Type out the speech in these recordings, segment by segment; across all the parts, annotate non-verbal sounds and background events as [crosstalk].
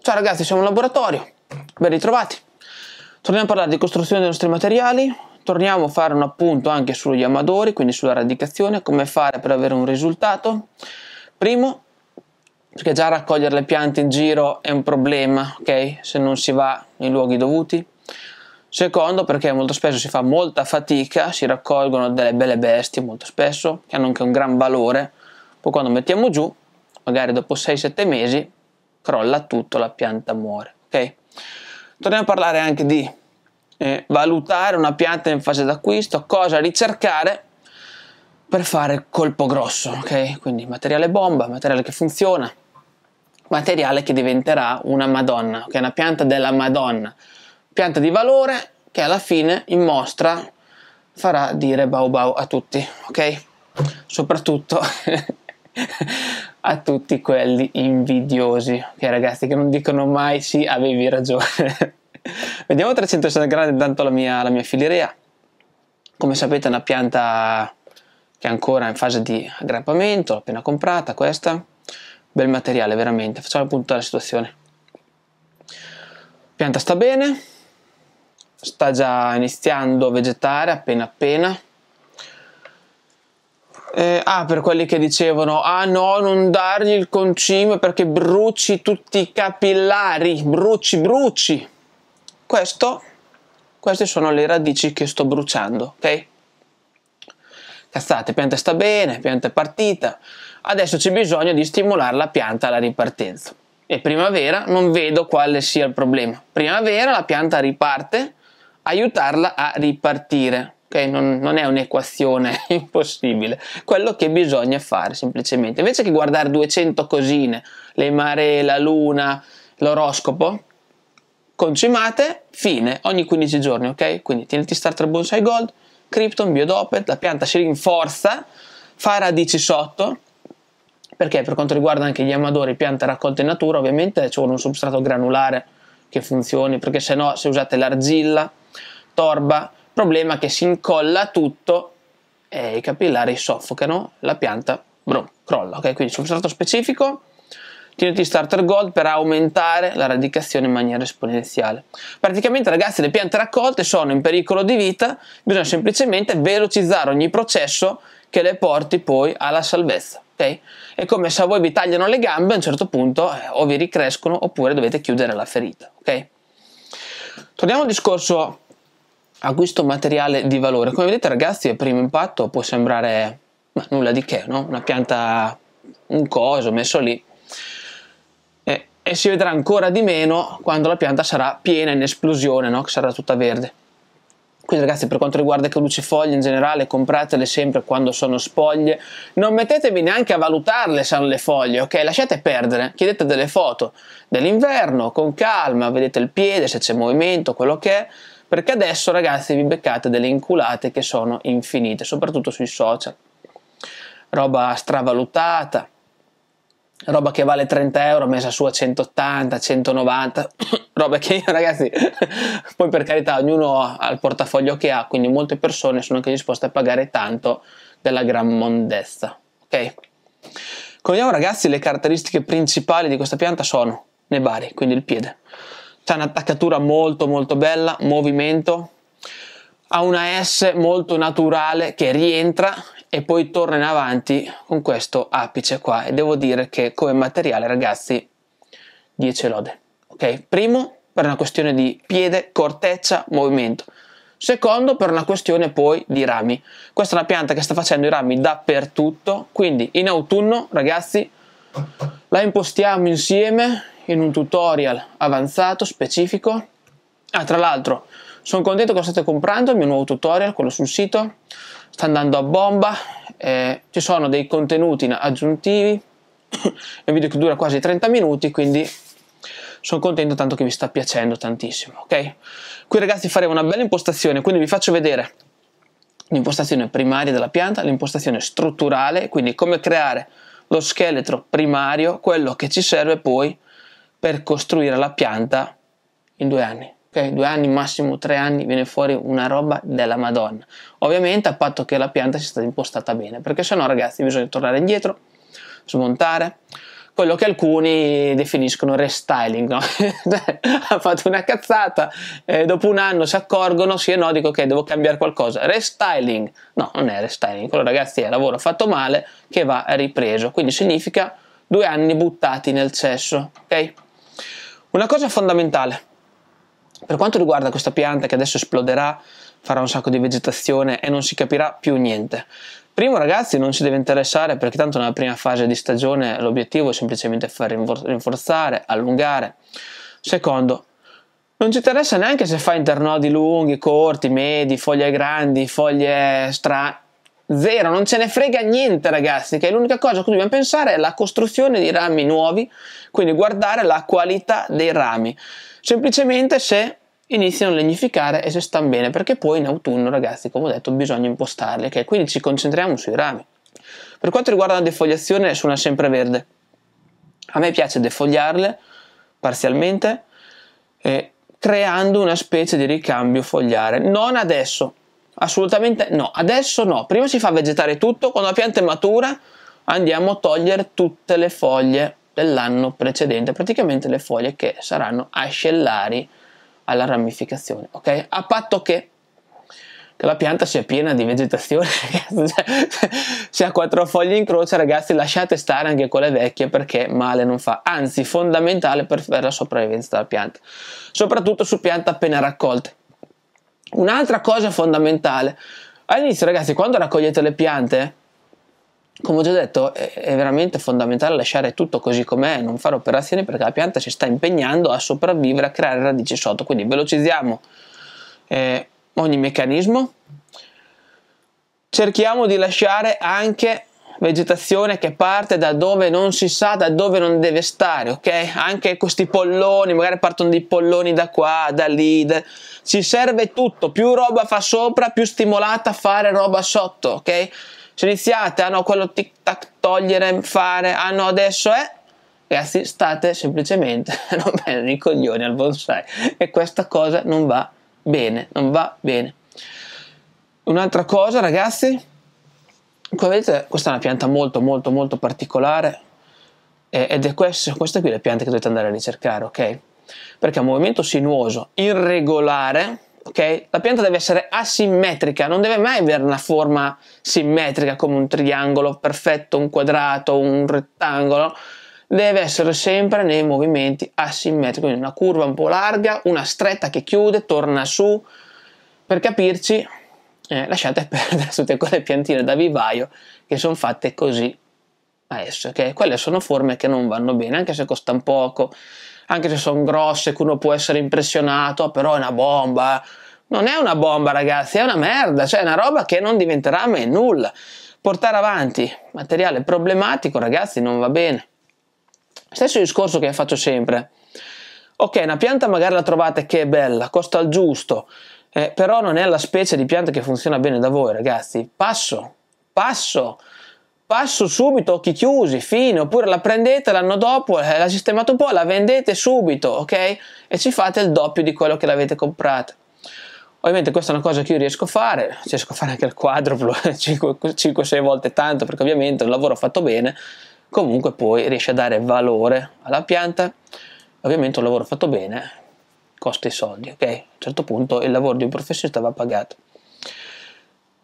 Ciao ragazzi, siamo in laboratorio, ben ritrovati. Torniamo a parlare di costruzione dei nostri materiali, torniamo a fare un appunto anche sugli amatori, quindi sulla radicazione, come fare per avere un risultato. Primo, perché già raccogliere le piante in giro è un problema, ok? Se non si va nei luoghi dovuti. Secondo perché molto spesso si fa molta fatica, si raccolgono delle belle bestie molto spesso, che hanno anche un gran valore, poi quando mettiamo giù, magari dopo 6-7 mesi, crolla tutto, la pianta muore. Ok? Torniamo a parlare anche di eh, valutare una pianta in fase d'acquisto, cosa ricercare per fare colpo grosso, ok? Quindi materiale bomba, materiale che funziona, materiale che diventerà una Madonna, che è Una pianta della Madonna pianta di valore che alla fine in mostra farà dire bau bau a tutti, ok? Soprattutto [laughs] a tutti quelli invidiosi, ok ragazzi, che non dicono mai sì, avevi ragione. [laughs] Vediamo 360 gradi intanto la mia, la mia filirea. Come sapete è una pianta che è ancora in fase di aggrappamento, l'ho appena comprata questa. Bel materiale veramente, facciamo appunto la situazione. Pianta sta bene, sta già iniziando a vegetare appena appena. Eh, ah, per quelli che dicevano, ah no, non dargli il concime perché bruci tutti i capillari, bruci, bruci. Questo, queste sono le radici che sto bruciando, ok? Cazzate, pianta sta bene, pianta è partita, adesso c'è bisogno di stimolare la pianta alla ripartenza. E primavera non vedo quale sia il problema. Primavera la pianta riparte aiutarla a ripartire. Okay? Non, non è un'equazione [laughs] impossibile, quello che bisogna fare semplicemente. Invece che guardare 200 cosine, le maree, la luna, l'oroscopo, concimate, fine, ogni 15 giorni, ok? Quindi tieniti starter bonsai gold, Krypton, Biodopet, la pianta si rinforza, fa radici sotto, perché per quanto riguarda anche gli amadori piante raccolte in natura ovviamente ci vuole un substrato granulare che funzioni, perché se no se usate l'argilla torba, problema che si incolla tutto e i capillari soffocano, la pianta brum, crolla. Ok, quindi substrato specifico, Tiniti Starter Gold per aumentare la radicazione in maniera esponenziale. Praticamente ragazzi le piante raccolte sono in pericolo di vita, bisogna semplicemente velocizzare ogni processo che le porti poi alla salvezza. Okay? È come se a voi vi tagliano le gambe a un certo punto eh, o vi ricrescono oppure dovete chiudere la ferita. Okay? Torniamo al discorso acquisto materiale di valore. Come vedete ragazzi a primo impatto può sembrare ma nulla di che, no? una pianta, un coso messo lì e, e, si vedrà ancora di meno quando la pianta sarà piena in esplosione, no? che sarà tutta verde. Quindi ragazzi per quanto riguarda caduce foglie in generale compratele sempre quando sono spoglie, non mettetevi neanche a valutarle se hanno le foglie, ok? Lasciate perdere, chiedete delle foto dell'inverno con calma, vedete il piede se c'è movimento, quello che è perché adesso ragazzi vi beccate delle inculate che sono infinite, soprattutto sui social. Roba stravalutata, roba che vale 30 euro messa su a 180, 190, [coughs] roba che ragazzi, [laughs] poi per carità ognuno ha il portafoglio che ha, quindi molte persone sono anche disposte a pagare tanto della gran mondezza, ok? Conosciamo ragazzi le caratteristiche principali di questa pianta sono nei bari, quindi il piede ha un'attaccatura molto molto bella, movimento, ha una S molto naturale che rientra e poi torna in avanti con questo apice qua e devo dire che come materiale ragazzi 10 lode. Ok, primo per una questione di piede, corteccia, movimento. Secondo per una questione poi di rami. Questa è una pianta che sta facendo i rami dappertutto, quindi in autunno ragazzi la impostiamo insieme in un tutorial avanzato specifico. Ah, tra l'altro, sono contento che lo state comprando il mio nuovo tutorial, quello sul sito. Sta andando a bomba, eh, ci sono dei contenuti aggiuntivi. È [coughs] un video che dura quasi 30 minuti, quindi sono contento tanto che vi sta piacendo tantissimo. Ok, qui ragazzi faremo una bella impostazione, quindi vi faccio vedere l'impostazione primaria della pianta, l'impostazione strutturale, quindi come creare lo scheletro primario, quello che ci serve poi per costruire la pianta in due anni. Okay? Due anni, massimo tre anni, viene fuori una roba della Madonna. Ovviamente a patto che la pianta sia stata impostata bene, perché se no, ragazzi, bisogna tornare indietro, smontare quello che alcuni definiscono restyling, no? [laughs] ha fatto una cazzata, e dopo un anno si accorgono, sì e no, dico ok, devo cambiare qualcosa, restyling, no, non è restyling, quello ragazzi è lavoro fatto male che va ripreso, quindi significa due anni buttati nel cesso, ok? Una cosa fondamentale, per quanto riguarda questa pianta che adesso esploderà, farà un sacco di vegetazione e non si capirà più niente. Primo ragazzi non ci deve interessare perché tanto nella prima fase di stagione l'obiettivo è semplicemente far rinforzare, allungare. Secondo, non ci interessa neanche se fa internodi lunghi, corti, medi, foglie grandi, foglie strane, Zero, non ce ne frega niente ragazzi, che l'unica cosa a cui dobbiamo pensare è la costruzione di rami nuovi, quindi guardare la qualità dei rami, semplicemente se iniziano a legnificare e se stanno bene, perché poi in autunno ragazzi, come ho detto, bisogna impostarli, ok? Quindi ci concentriamo sui rami. Per quanto riguarda la defogliazione, su una sempreverde, a me piace defogliarle parzialmente, eh, creando una specie di ricambio fogliare, non adesso, Assolutamente no, adesso no, prima si fa vegetare tutto, quando la pianta è matura andiamo a togliere tutte le foglie dell'anno precedente, praticamente le foglie che saranno ascellari alla ramificazione, ok? A patto che, che la pianta sia piena di vegetazione, [laughs] se ha quattro foglie in croce ragazzi lasciate stare anche quelle vecchie perché male non fa, anzi fondamentale per la sopravvivenza della pianta, soprattutto su piante appena raccolte Un'altra cosa fondamentale, all'inizio ragazzi, quando raccogliete le piante, come ho già detto, è veramente fondamentale lasciare tutto così com'è, non fare operazioni perché la pianta si sta impegnando a sopravvivere, a creare radici sotto. Quindi velocizziamo eh, ogni meccanismo, cerchiamo di lasciare anche vegetazione che parte da dove non si sa, da dove non deve stare, ok? Anche questi polloni, magari partono dei polloni da qua, da lì. Da ci serve tutto, più roba fa sopra, più stimolata a fare roba sotto, ok? Se iniziate, ah no, quello tic tac togliere, fare, ah no, adesso è... Ragazzi, state semplicemente [laughs] rompendo i coglioni al bonsai e questa cosa non va bene, non va bene. Un'altra cosa, ragazzi, come vedete, questa è una pianta molto, molto, molto particolare eh, ed è questa, queste qui la pianta che dovete andare a ricercare, ok? perché è un movimento sinuoso, irregolare, ok? La pianta deve essere asimmetrica, non deve mai avere una forma simmetrica come un triangolo perfetto, un quadrato, un rettangolo, deve essere sempre nei movimenti asimmetrici, quindi una curva un po' larga, una stretta che chiude, torna su. Per capirci, eh, lasciate [laughs] perdere tutte quelle piantine da vivaio che sono fatte così a esse, ok? Quelle sono forme che non vanno bene, anche se costano poco, anche se sono grosse che uno può essere impressionato, però è una bomba. Eh. Non è una bomba ragazzi, è una merda, cioè è una roba che non diventerà mai nulla. Portare avanti materiale problematico ragazzi non va bene. Stesso discorso che faccio sempre. Ok, una pianta magari la trovate che è bella, costa il giusto, eh, però non è la specie di pianta che funziona bene da voi ragazzi. Passo, passo passo subito, occhi chiusi, fine, oppure la prendete l'anno dopo, eh, la sistemate un po', la vendete subito, ok? E ci fate il doppio di quello che l'avete comprata. Ovviamente questa è una cosa che io riesco a fare, riesco a fare anche il quadruplo, 5-6 [laughs] volte tanto, perché ovviamente un lavoro fatto bene, comunque poi riesce a dare valore alla pianta. Ovviamente un lavoro fatto bene costa i soldi, ok? A un certo punto il lavoro di un professionista va pagato.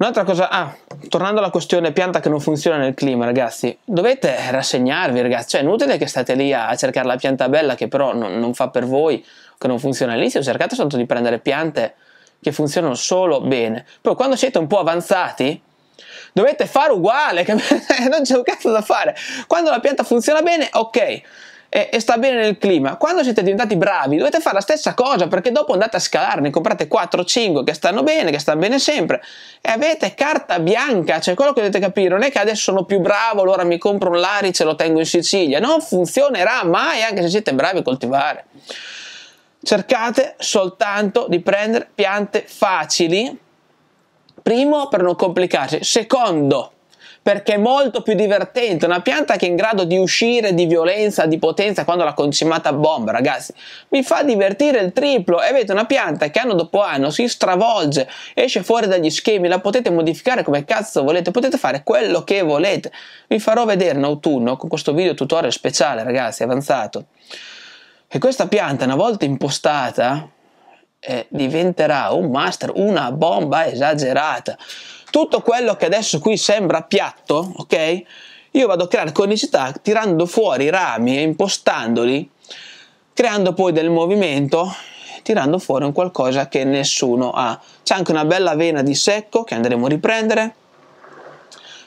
Un'altra cosa, ah, tornando alla questione pianta che non funziona nel clima, ragazzi, dovete rassegnarvi, ragazzi, cioè è inutile che state lì a cercare la pianta bella che però non, non fa per voi, che non funziona all'inizio, cercate soltanto di prendere piante che funzionano solo bene. Poi quando siete un po' avanzati, dovete fare uguale, che [laughs] non c'è un cazzo da fare. Quando la pianta funziona bene, ok e, e, sta bene nel clima. Quando siete diventati bravi dovete fare la stessa cosa perché dopo andate a scalare, ne comprate 4 o 5 che stanno bene, che stanno bene sempre e avete carta bianca, cioè quello che dovete capire non è che adesso sono più bravo, allora mi compro un Lari e lo tengo in Sicilia, non funzionerà mai anche se siete bravi a coltivare. Cercate soltanto di prendere piante facili, primo per non complicarsi, secondo perché è molto più divertente. Una pianta che è in grado di uscire di violenza, di potenza quando la concimata bomba, ragazzi, mi fa divertire il triplo. E avete una pianta che anno dopo anno si stravolge, esce fuori dagli schemi, la potete modificare come cazzo volete, potete fare quello che volete. Vi farò vedere in autunno con questo video tutorial speciale, ragazzi, avanzato. E questa pianta, una volta impostata, eh, diventerà un master, una bomba esagerata tutto quello che adesso qui sembra piatto, ok? Io vado a creare conicità tirando fuori i rami e impostandoli, creando poi del movimento, tirando fuori un qualcosa che nessuno ha. C'è anche una bella vena di secco che andremo a riprendere.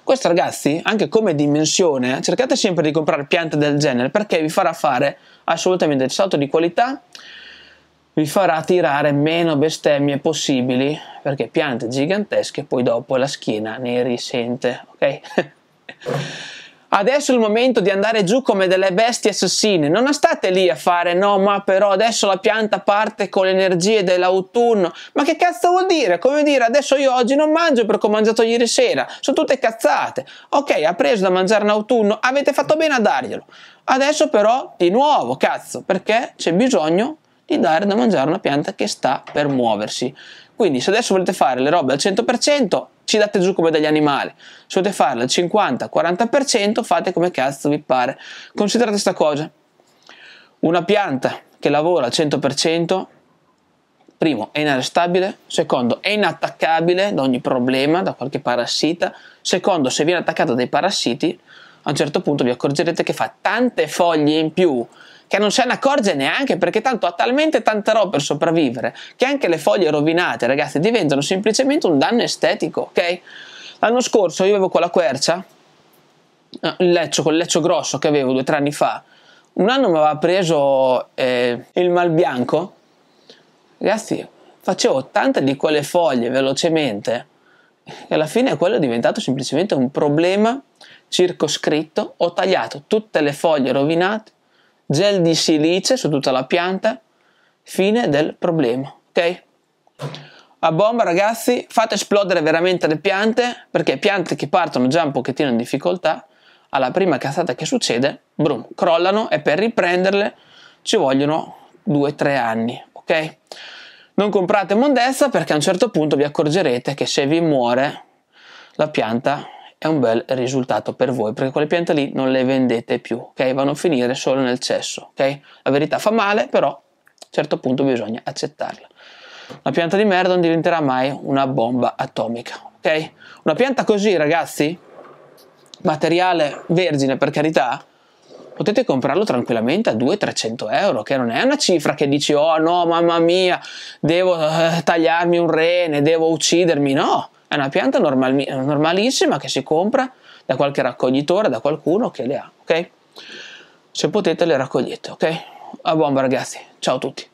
Questo ragazzi, anche come dimensione, cercate sempre di comprare piante del genere perché vi farà fare assolutamente il salto di qualità vi farà tirare meno bestemmie possibili perché piante gigantesche poi dopo la schiena ne risente, ok? [laughs] Adesso è il momento di andare giù come delle bestie assassine. Non state lì a fare no, ma però adesso la pianta parte con le energie dell'autunno. Ma che cazzo vuol dire? Come dire adesso io oggi non mangio perché ho mangiato ieri sera. Sono tutte cazzate. Ok, ha preso da mangiare in autunno, avete fatto bene a darglielo. Adesso però di nuovo, cazzo, perché c'è bisogno di dare da mangiare a una pianta che sta per muoversi. Quindi se adesso volete fare le robe al 100%, ci date giù come degli animali. Se volete farle al 50-40%, fate come cazzo vi pare. Considerate questa cosa. Una pianta che lavora al 100%, primo, è inarrestabile, secondo, è inattaccabile da ogni problema, da qualche parassita, secondo, se viene attaccata dai parassiti, a un certo punto vi accorgerete che fa tante foglie in più che non se ne accorge neanche perché tanto ha talmente tanta roba per sopravvivere che anche le foglie rovinate, ragazzi, diventano semplicemente un danno estetico, ok? L'anno scorso io avevo quella quercia, il leccio, quel leccio grosso che avevo due o tre anni fa, un anno mi aveva preso eh, il mal bianco, ragazzi, facevo tante di quelle foglie velocemente e alla fine quello è diventato semplicemente un problema circoscritto, ho tagliato tutte le foglie rovinate, gel di silice su tutta la pianta, fine del problema, ok? A bomba ragazzi, fate esplodere veramente le piante, perché piante che partono già un pochettino in difficoltà, alla prima cazzata che succede, brum, crollano e per riprenderle ci vogliono 2-3 anni, ok? Non comprate Mondessa perché a un certo punto vi accorgerete che se vi muore la pianta è un bel risultato per voi perché quelle piante lì non le vendete più, ok? Vanno a finire solo nel cesso, ok? La verità fa male, però a un certo punto bisogna accettarla. Una pianta di merda non diventerà mai una bomba atomica, ok? Una pianta così, ragazzi, materiale vergine per carità, potete comprarlo tranquillamente a 200-300 euro, che non è una cifra che dici oh no mamma mia, devo eh, tagliarmi un rene, devo uccidermi, no! È una pianta normal, normalissima che si compra da qualche raccoglitore, da qualcuno che le ha, ok? Se potete le raccogliete, ok? A bomba ragazzi, ciao a tutti.